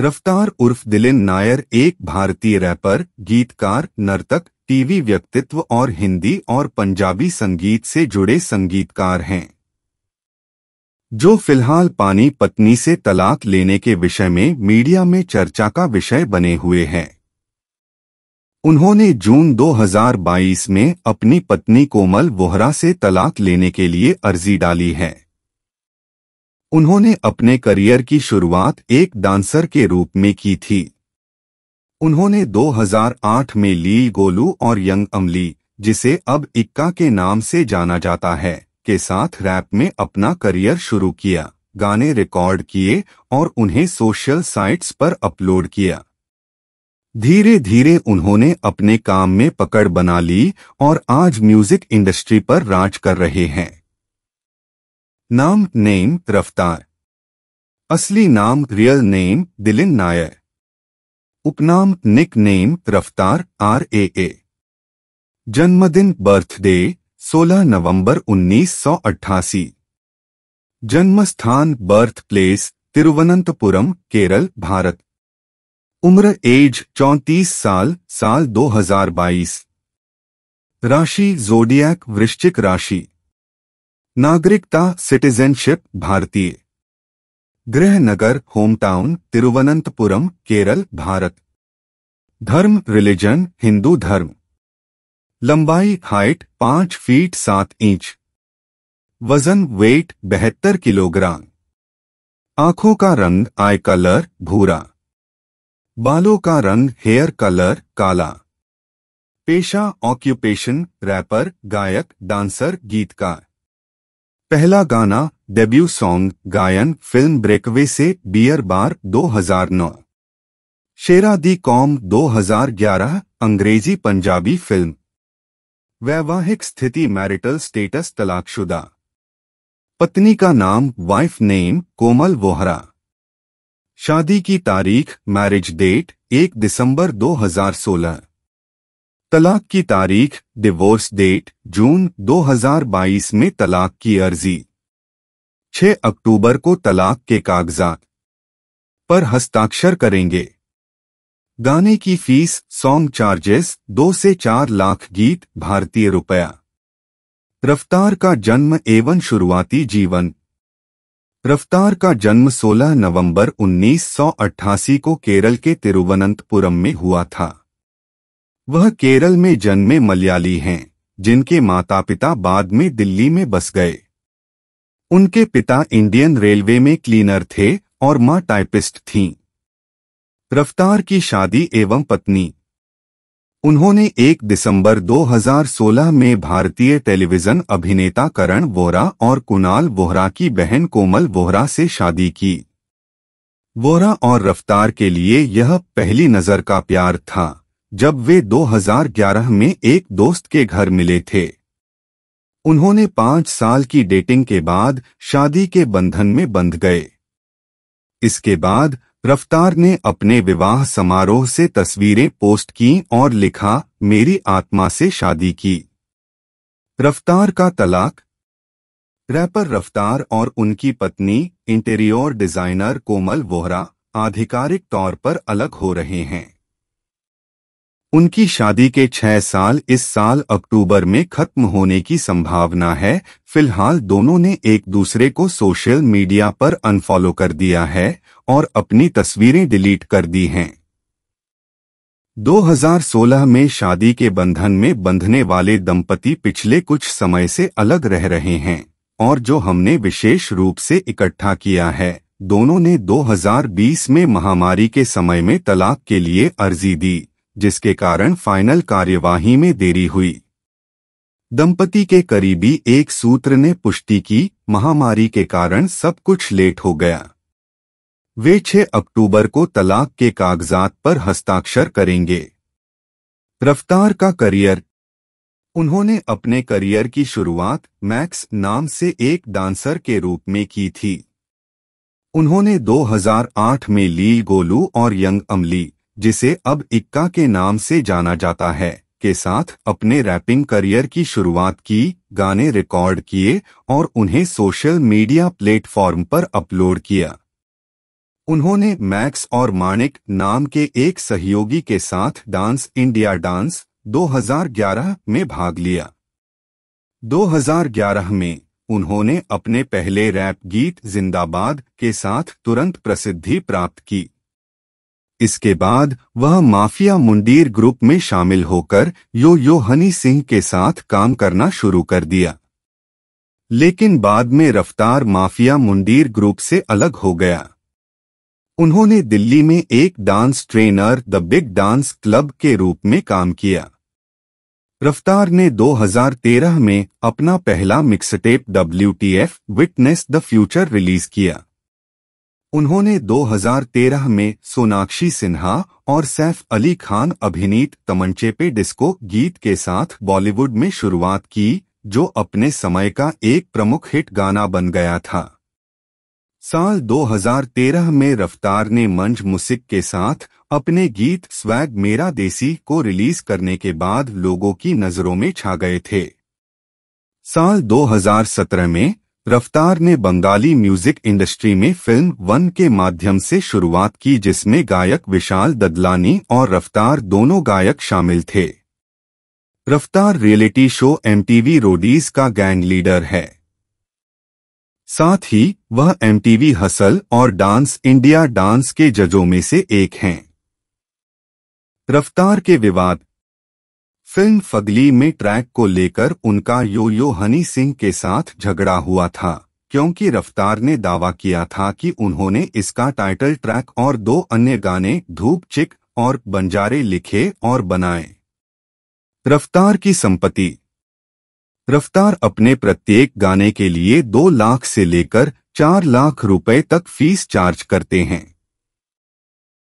रफ्तार उर्फ दिलिन नायर एक भारतीय रैपर गीतकार नर्तक टीवी व्यक्तित्व और हिंदी और पंजाबी संगीत से जुड़े संगीतकार हैं जो फिलहाल पानी पत्नी से तलाक लेने के विषय में मीडिया में चर्चा का विषय बने हुए हैं उन्होंने जून 2022 में अपनी पत्नी कोमल वोहरा से तलाक लेने के लिए अर्जी डाली है उन्होंने अपने करियर की शुरुआत एक डांसर के रूप में की थी उन्होंने 2008 में ली गोलू और यंग अमली जिसे अब इक्का के नाम से जाना जाता है के साथ रैप में अपना करियर शुरू किया गाने रिकॉर्ड किए और उन्हें सोशल साइट्स पर अपलोड किया धीरे धीरे उन्होंने अपने काम में पकड़ बना ली और आज म्यूजिक इंडस्ट्री पर राज कर रहे हैं नाम नेम रफ्तार असली नाम रियल नेम दिलिन नायर उपनाम निक नेम रफ्तार आर ए ए जन्मदिन बर्थडे 16 नवंबर 1988 जन्मस्थान बर्थ प्लेस तिरुवनंतपुरम केरल भारत उम्र एज 34 साल साल 2022 राशि जोडियक वृश्चिक राशि नागरिकता सिटीजनशिप भारतीय गृह नगर होमटाउन तिरुवनंतपुरम केरल भारत धर्म रिलीजन हिंदू धर्म लंबाई हाइट पांच फीट सात इंच वजन वेट बहत्तर किलोग्राम आंखों का रंग आई कलर भूरा बालों का रंग हेयर कलर काला पेशा ऑक्यूपेशन रैपर गायक डांसर गीतकार पहला गाना डेब्यू सॉन्ग गायन फिल्म ब्रेकवे से बियर बार 2009 शेरा दी कॉम 2011 अंग्रेजी पंजाबी फिल्म वैवाहिक स्थिति मैरिटल स्टेटस तलाकशुदा पत्नी का नाम वाइफ नेम कोमल वोहरा शादी की तारीख मैरिज डेट 1 दिसंबर 2016 तलाक की तारीख डिवोर्स डेट जून 2022 में तलाक की अर्जी 6 अक्टूबर को तलाक के कागजात पर हस्ताक्षर करेंगे गाने की फीस सॉन्ग चार्जेस दो से चार लाख गीत भारतीय रुपया रफ्तार का जन्म एवं शुरुआती जीवन रफ्तार का जन्म 16 नवंबर 1988 को केरल के तिरुवनंतपुरम में हुआ था वह केरल में जन्मे मलयाली हैं जिनके माता पिता बाद में दिल्ली में बस गए उनके पिता इंडियन रेलवे में क्लीनर थे और मां टाइपिस्ट थीं। रफ्तार की शादी एवं पत्नी उन्होंने 1 दिसंबर 2016 में भारतीय टेलीविजन अभिनेता करण वोरा और कुणाल वोहरा की बहन कोमल वोहरा से शादी की वोरा और रफ्तार के लिए यह पहली नज़र का प्यार था जब वे 2011 में एक दोस्त के घर मिले थे उन्होंने पांच साल की डेटिंग के बाद शादी के बंधन में बंध गए इसके बाद रफ्तार ने अपने विवाह समारोह से तस्वीरें पोस्ट की और लिखा मेरी आत्मा से शादी की रफ्तार का तलाक रैपर रफ्तार और उनकी पत्नी इंटीरियर डिजाइनर कोमल वोहरा आधिकारिक तौर पर अलग हो रहे हैं उनकी शादी के छह साल इस साल अक्टूबर में खत्म होने की संभावना है फिलहाल दोनों ने एक दूसरे को सोशल मीडिया पर अनफॉलो कर दिया है और अपनी तस्वीरें डिलीट कर दी हैं 2016 में शादी के बंधन में बंधने वाले दंपति पिछले कुछ समय से अलग रह रहे हैं और जो हमने विशेष रूप से इकट्ठा किया है दोनों ने 2020 में महामारी के समय में तलाक के लिए अर्जी दी जिसके कारण फाइनल कार्यवाही में देरी हुई दंपति के करीबी एक सूत्र ने पुष्टि की महामारी के कारण सब कुछ लेट हो गया वे 6 अक्टूबर को तलाक के कागजात पर हस्ताक्षर करेंगे रफ्तार का करियर उन्होंने अपने करियर की शुरुआत मैक्स नाम से एक डांसर के रूप में की थी उन्होंने 2008 में ली गोलू और यंग अमली जिसे अब इक्का के नाम से जाना जाता है के साथ अपने रैपिंग करियर की शुरुआत की गाने रिकॉर्ड किए और उन्हें सोशल मीडिया प्लेटफॉर्म पर अपलोड किया उन्होंने मैक्स और माणिक नाम के एक सहयोगी के साथ डांस इंडिया डांस 2011 में भाग लिया 2011 में उन्होंने अपने पहले रैप गीत जिंदाबाद के साथ तुरंत प्रसिद्धि प्राप्त की इसके बाद वह माफिया मुंडीर ग्रुप में शामिल होकर यो यो हनी सिंह के साथ काम करना शुरू कर दिया लेकिन बाद में रफ्तार माफिया मुंडीर ग्रुप से अलग हो गया उन्होंने दिल्ली में एक dance trainer the big dance club के रूप में काम किया रफ्तार ने 2013 में अपना पहला mixtape W T F witness the future release किया उन्होंने 2013 में सोनाक्षी सिन्हा और सैफ अली खान अभिनीत तमंचे पे डिस्को गीत के साथ बॉलीवुड में शुरुआत की जो अपने समय का एक प्रमुख हिट गाना बन गया था साल 2013 में रफ्तार ने मंज मुसिक के साथ अपने गीत स्वैग मेरा देसी को रिलीज करने के बाद लोगों की नजरों में छा गए थे साल 2017 में रफ्तार ने बंगाली म्यूजिक इंडस्ट्री में फिल्म वन के माध्यम से शुरुआत की जिसमें गायक विशाल ददलानी और रफ्तार दोनों गायक शामिल थे Raftaar reality show MTV Roadies का गैंग लीडर है साथ ही वह एमटीवी हसल और डांस इंडिया डांस के जजों में से एक हैं रफ्तार के विवाद फिल्म फगली में ट्रैक को लेकर उनका यो यो हनी सिंह के साथ झगड़ा हुआ था क्योंकि रफ्तार ने दावा किया था कि उन्होंने इसका टाइटल ट्रैक और दो अन्य गाने धूप चिक और बंजारे लिखे और बनाए रफ्तार की संपत्ति रफ्तार अपने प्रत्येक गाने के लिए दो लाख से लेकर चार लाख रुपए तक फीस चार्ज करते हैं